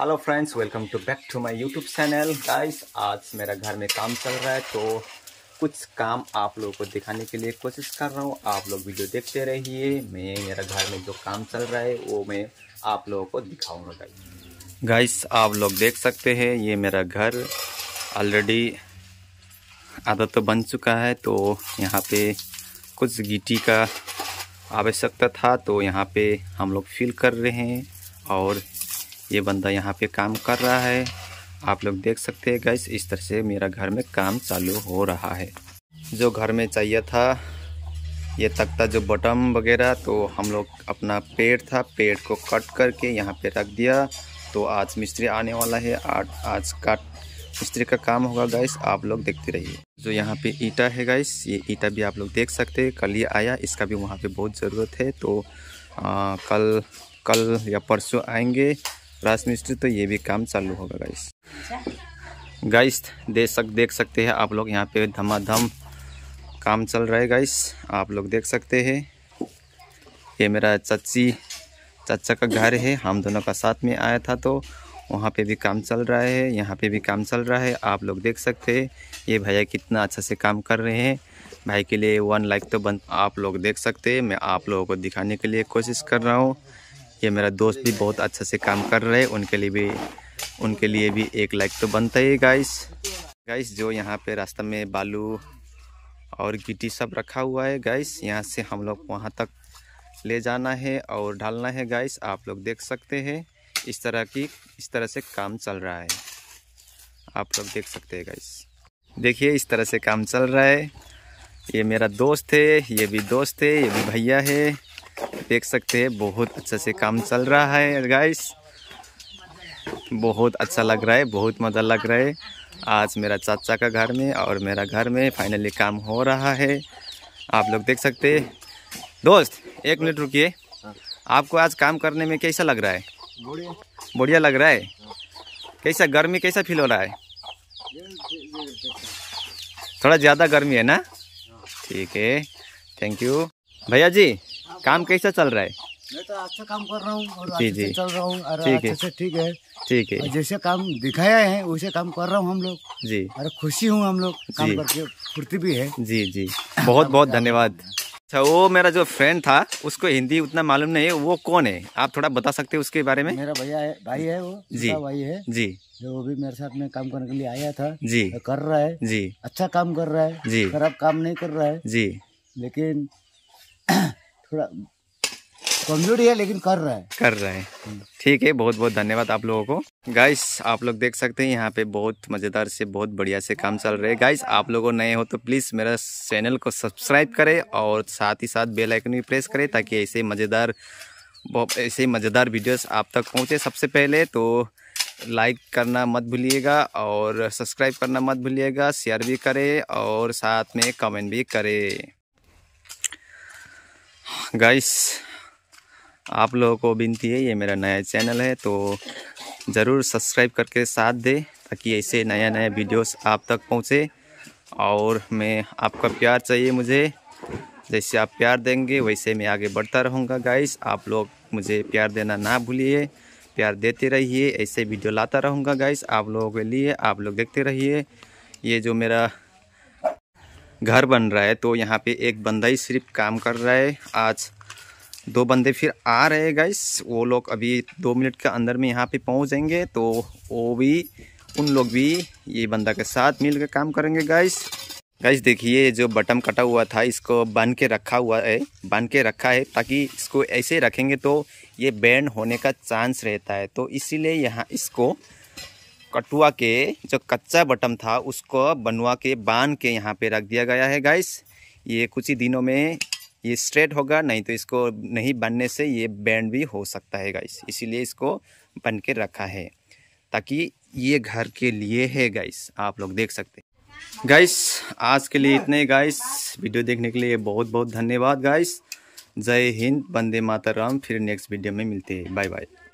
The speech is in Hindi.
hello friends welcome to back to my YouTube channel guys आज मेरा घर में काम चल रहा है तो कुछ काम आप लोगों को दिखाने के लिए कोशिश कर रहा हूँ आप लोग वीडियो देखते रहिए मैं मेरा घर में जो काम चल रहा है वो मैं आप लोगों को दिखाऊंगा गाइस गाइस आप लोग देख सकते हैं ये मेरा घर ऑलरेडी आधा तो बन चुका है तो यहाँ पर कुछ गिटी का आवश्यकता था तो यहाँ पर हम लोग फील कर रहे हैं और ये बंदा यहाँ पे काम कर रहा है आप लोग देख सकते हैं गैस इस तरह से मेरा घर में काम चालू हो रहा है जो घर में चाहिए था ये तख्ता जो बटम वगैरह तो हम लोग अपना पेड़ था पेड़ को कट करके यहाँ पे रख दिया तो आज मिस्त्री आने वाला है आज आज का मिस्त्री का काम होगा गैस आप लोग देखते रहिए जो यहाँ पे ईटा है गैस ये ईटा भी आप लोग देख सकते हैं कल ये आया इसका भी वहाँ पे बहुत ज़रूरत है तो आ, कल कल या परसों आएंगे राजमिस्त्री तो ये भी काम चालू होगा गाइस गाइस दे सक देख सकते हैं आप लोग यहाँ पे धमाधम काम चल रहा है गाइस आप लोग देख सकते हैं ये मेरा चची चाचा का घर है हम दोनों का साथ में आया था तो वहाँ पे भी काम चल रहा है यहाँ पे भी काम चल रहा है आप लोग देख सकते हैं ये भैया कितना अच्छा से काम कर रहे हैं भाई के लिए वन लाइक तो बन आप लोग देख सकते हैं मैं आप लोगों को दिखाने के लिए कोशिश कर रहा हूँ ये मेरा दोस्त भी बहुत अच्छे से काम कर रहे हैं उनके लिए भी उनके लिए भी एक लाइक तो बनता ही गाइस गाइस जो यहाँ पे रास्ता में बालू और गिटी सब रखा हुआ है गाइस यहाँ से हम लोग वहाँ तक ले जाना है और ढालना है गाइस आप लोग देख सकते हैं इस तरह की इस तरह से काम चल रहा है आप लोग देख सकते हैं गाइस देखिए इस तरह से काम चल रहा है ये मेरा दोस्त है ये भी दोस्त है ये भी भैया है देख सकते हैं बहुत अच्छे से काम चल रहा है गाइस बहुत अच्छा लग रहा है बहुत मज़ा लग रहा है आज मेरा चाचा का घर में और मेरा घर में फाइनली काम हो रहा है आप लोग देख सकते हैं दोस्त एक मिनट रुकिए आपको आज काम करने में कैसा लग रहा है बढ़िया लग रहा है कैसा गर्मी कैसा फील हो रहा है थोड़ा ज़्यादा गर्मी है ना ठीक है थैंक यू भैया जी काम कैसा चल रहा है मैं तो अच्छा काम कर रहा हूँ और अच्छे चल रहा हूँ ठीक है ठीक है जैसे काम दिखाया है वैसे काम कर रहा हूँ हम लोग जी अरे खुशी हूँ हम लोग काम करके फुर्ती भी है जी जी बहुत बहुत धन्यवाद अच्छा वो मेरा जो फ्रेंड था उसको हिंदी उतना मालूम नहीं है वो कौन है आप थोड़ा बता सकते हैं उसके बारे में मेरा भैया है भाई है वो जी भाई है जी जो वो भी मेरे साथ में काम करने के लिए आया था जी कर रहा है जी अच्छा काम कर रहा है जी खराब काम नहीं कर रहा है जी लेकिन थोड़ा कमजोरी है लेकिन कर रहा है कर रहे हैं ठीक है बहुत बहुत धन्यवाद आप लोगों को गाइस आप लोग देख सकते हैं यहाँ पे बहुत मज़ेदार से बहुत बढ़िया से काम चल रहे हैं गाइस आप लोगों नए हो तो प्लीज़ मेरा चैनल को सब्सक्राइब करें और साथ ही साथ बेल आइकन भी प्रेस करें ताकि ऐसे मज़ेदार ऐसे मज़ेदार वीडियोस आप तक पहुँचे सबसे पहले तो लाइक करना मत भूलिएगा और सब्सक्राइब करना मत भूलिएगा शेयर भी करें और साथ में कमेंट भी करें गाइस आप लोगों को विनती है ये मेरा नया चैनल है तो ज़रूर सब्सक्राइब करके साथ दे ताकि ऐसे नया नया वीडियोस आप तक पहुँचे और मैं आपका प्यार चाहिए मुझे जैसे आप प्यार देंगे वैसे मैं आगे बढ़ता रहूँगा गाइस आप लोग मुझे प्यार देना ना भूलिए प्यार देते रहिए ऐसे वीडियो लाता रहूँगा गाइस आप लोगों के लिए आप लोग देखते रहिए ये जो मेरा घर बन रहा है तो यहाँ पे एक बंदा ही सिर्फ काम कर रहा है आज दो बंदे फिर आ रहे हैं गाइस वो लोग अभी दो मिनट के अंदर में यहाँ पे पहुँच जाएंगे तो वो भी उन लोग भी ये बंदा के साथ मिल काम करेंगे गाइस गाइस देखिए जो बटम कटा हुआ था इसको बांध के रखा हुआ है बांध के रखा है ताकि इसको ऐसे रखेंगे तो ये बैंड होने का चांस रहता है तो इसीलिए यहाँ इसको कटुआ के जो कच्चा बटम था उसको बनवा के बांध के यहाँ पे रख दिया गया है गाइस ये कुछ ही दिनों में ये स्ट्रेट होगा नहीं तो इसको नहीं बनने से ये बैंड भी हो सकता है गाइस इसीलिए इसको बन के रखा है ताकि ये घर के लिए है गाइस आप लोग देख सकते गाइस आज के लिए इतने गाइस वीडियो देखने के लिए बहुत बहुत धन्यवाद गाइस जय हिंद बंदे राम फिर नेक्स्ट वीडियो में मिलते हैं बाय बाय